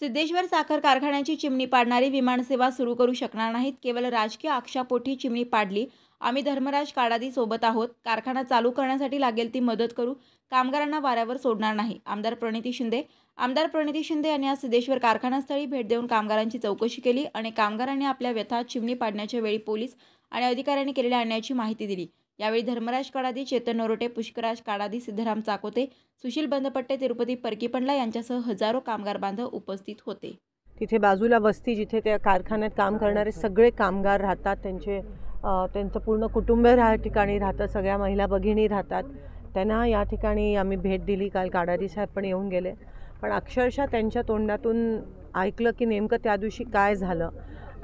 सिद्धेश्वर साखर कारखान्याची चिमणी पाडणारी विमानसेवा सुरू करू शकणार नाहीत केवळ राजकीय आक्षापोटी चिमणी पाडली आम्ही धर्मराज काडादी सोबत आहोत कारखाना चालू करण्यासाठी लागेल ती मदत करू कामगारांना वाऱ्यावर सोडणार नाही आमदार प्रणिती शिंदे आमदार प्रणिती शिंदे यांनी आज सिद्धेश्वर कारखानास्थळी भेट देऊन कामगारांची चौकशी केली आणि कामगारांनी आपल्या व्यथा चिमणी पाडण्याच्या वेळी पोलीस आणि अधिकाऱ्यांनी केलेल्या अन्यायाची माहिती दिली यावेळी धर्मराज काडादी चेतन नरोटे पुष्कराज काडादी सिद्धराम चाकोते सुशील बंदपट्टे तिरुपती परकीपंडला यांच्यासह हजारो कामगार बांधव उपस्थित होते तिथे बाजूला वस्ती जिथे त्या कारखान्यात काम करणारे सगळे कामगार राहतात त्यांचे त्यांचं पूर्ण कुटुंब ह्या ठिकाणी राहतं सगळ्या महिला भगिनी राहतात त्यांना या ठिकाणी आम्ही भेट दिली काल काडादी साहेब पण येऊन गेले पण अक्षरशः त्यांच्या तोंडातून ऐकलं की नेमकं त्या दिवशी काय झालं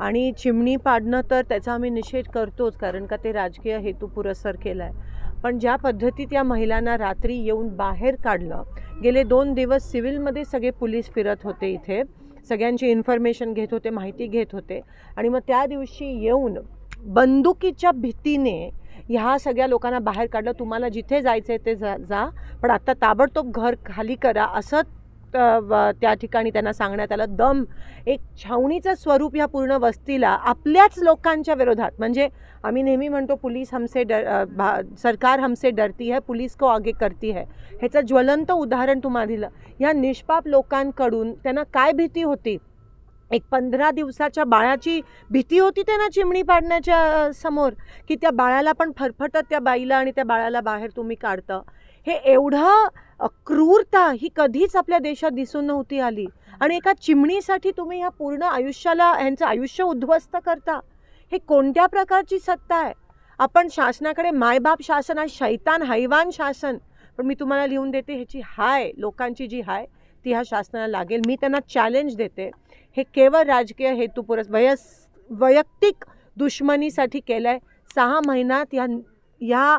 आणि चिमणी पाडणं तर त्याचा आम्ही निषेध करतोच कारण का ते राजकीय हेतू पुरस्सर केला आहे पण ज्या पद्धतीत या महिलांना रात्री येऊन बाहेर काढलं गेले दोन दिवस सिव्हिलमध्ये सगळे पोलीस फिरत होते इथे सगळ्यांची इन्फॉर्मेशन घेत होते माहिती घेत होते आणि मग त्या दिवशी येऊन बंदुकीच्या भीतीने ह्या सगळ्या लोकांना बाहेर काढलं तुम्हाला जिथे जायचं आहे ते जा जा पण आत्ता ताबडतोब घर खाली करा असं त्या ठिकाणी त्यांना सांगण्यात आलं दम एक छावणीचं स्वरूप ह्या पूर्ण वस्तीला आपल्याच लोकांच्या विरोधात म्हणजे आम्ही नेहमी म्हणतो पुलिस हमसे डर भा सरकार हमसे डरती है पुलिस को आगे करती है ह्याचं ज्वलंत उदाहरण तुम्हाला दिलं ह्या निष्पाप लोकांकडून त्यांना काय भीती होती एक पंधरा दिवसाच्या बाळाची भीती होती त्यांना चिमणी पाडण्याच्या समोर की त्या बाळाला पण फरफटत त्या बाईला आणि त्या बाळाला बाहेर तुम्ही काढतं हे एवढं क्रूरता ही कधीच आपल्या देशात दिसून नव्हती आली आणि एका चिमणीसाठी तुम्ही ह्या पूर्ण आयुष्याला ह्यांचं आयुष्य उद्ध्वस्त करता हे कोणत्या प्रकारची सत्ता आहे आपण शासनाकडे मायबाप शासन आहे शैतान हैवान शासन पण मी तुम्हाला लिहून देते ह्याची हाय लोकांची जी हाय ती ह्या शासनाला लागेल मी त्यांना चॅलेंज देते हे केवळ राजकीय हेतुपुरस वयस वैयक्तिक दुश्मनीसाठी केलं आहे सहा महिन्यात या या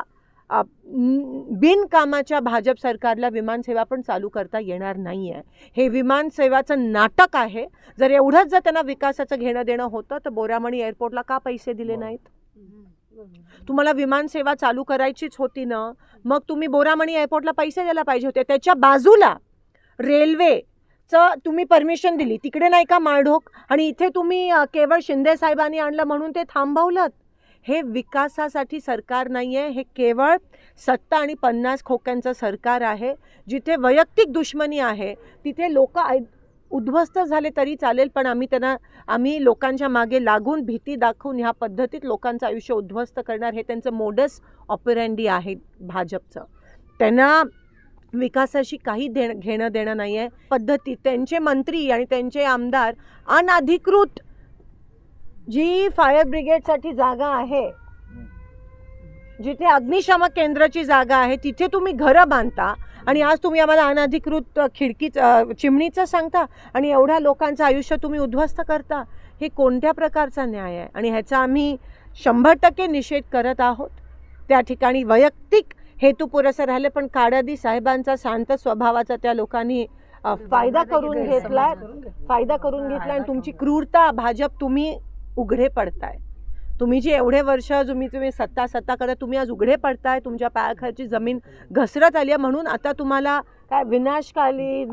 बिनकामाच्या भाजप सरकारला विमानसेवा पण चालू करता येणार नाही आहे हे विमानसेवाचं नाटक आहे जर एवढंच जर त्यांना विकासाचं घेणं देणं होतं तर बोरामणी एअरपोर्टला का पैसे दिले नाहीत तुम्हाला विमानसेवा चालू करायचीच होती ना मग तुम्ही बोरामणी एअरपोर्टला पैसे द्यायला पाहिजे होते त्याच्या बाजूला रेल्वे तुम्ही परमिशन दिली तिकडे नाही का माळढोक आणि इथे तुम्ही केवळ शिंदे साहेबांनी आणलं म्हणून ते थांबवलं हे विकासासाठी सरकार नाही आहे हे केवळ सत्ता आणि पन्नास खोक्यांचं सरकार आहे जिथे वैयक्तिक दुश्मनी आहे तिथे लोक आय उद्ध्वस्त झाले तरी चालेल पण आम्ही त्यांना आम्ही लोकांच्या मागे लागून भीती दाखवून ह्या पद्धतीत लोकांचं आयुष्य उद्ध्वस्त करणार हे त्यांचं मोडस ऑपरेंडी आहे भाजपचं त्यांना विकासाशी काही देणं घेणं देणं नाही आहे पद्धती त्यांचे मंत्री आणि त्यांचे आमदार अनधिकृत जी फायर ब्रिगेडसाठी जागा आहे जिथे अग्निशामक केंद्राची जागा आहे तिथे तुम्ही घरं बांधता आणि आज तुम्ही आम्हाला अनधिकृत खिडकीचं चिमणीचं सांगता आणि एवढ्या लोकांचं आयुष्य तुम्ही उद्ध्वस्त करता हे कोणत्या प्रकारचा न्याय आहे आणि ह्याचा आम्ही शंभर टक्के निषेध करत आहोत त्या ठिकाणी वैयक्तिक हेतू पुरेसं राहिले पण काडादी साहेबांचा शांत स्वभावाचा त्या लोकांनी फायदा करून घेतला फायदा करून घेतला आणि तुमची क्रूरता भाजप तुम्ही उघडे पडताय तुम्ही जे एवढे वर्ष तुम्ही तुम्ही सत्ता सत्ता करता तुम्ही आज उघडे पडताय तुमच्या पायाखालची जमीन घसरत आली आहे म्हणून आता तुम्हाला काय विनाशकालीन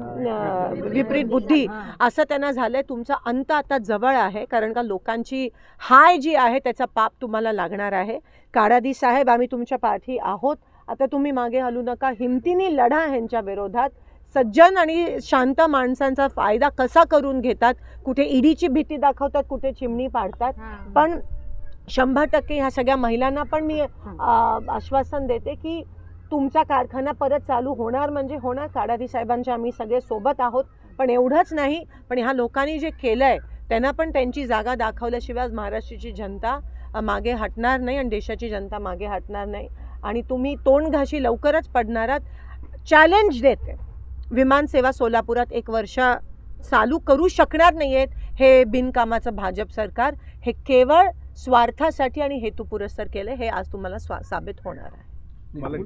विपरीत बुद्धी असं त्यांना झालं आहे तुमचा अंत आता जवळ आहे कारण का लोकांची हाय जी आहे त्याचा पाप तुम्हाला लागणार आहे काळादी साहेब आम्ही तुमच्या पाठी आहोत आता तुम्ही मागे हलू नका हिमतीने लढा ह्यांच्या विरोधात सज्जन आणि शांत माणसांचा फायदा कसा करून घेतात कुठे ईडीची भीती दाखवतात कुठे चिमणी पाडतात पण शंभर टक्के ह्या सगळ्या महिलांना पण मी आश्वासन देते की तुमचा कारखाना परत चालू होणार म्हणजे होणार काडादी साहेबांच्या आम्ही सगळे सोबत आहोत पण एवढंच नाही पण ह्या लोकांनी जे केलं आहे त्यांना पण त्यांची जागा दाखवल्याशिवाय महाराष्ट्राची जनता मागे हटणार नाही आणि देशाची जनता मागे हटणार नाही आणि तुम्ही तोंड घाशी लवकरच पडणारात चॅलेंज देते विमान सेवा सोलापुरात एक वर्ष चालू करू शकणार नाही आहेत हे बिनकामाचं भाजप सरकार हे केवळ स्वार्थासाठी आणि हेतुपुरस्सर केलं हे आज तुम्हाला स्वा साबित होणार आहे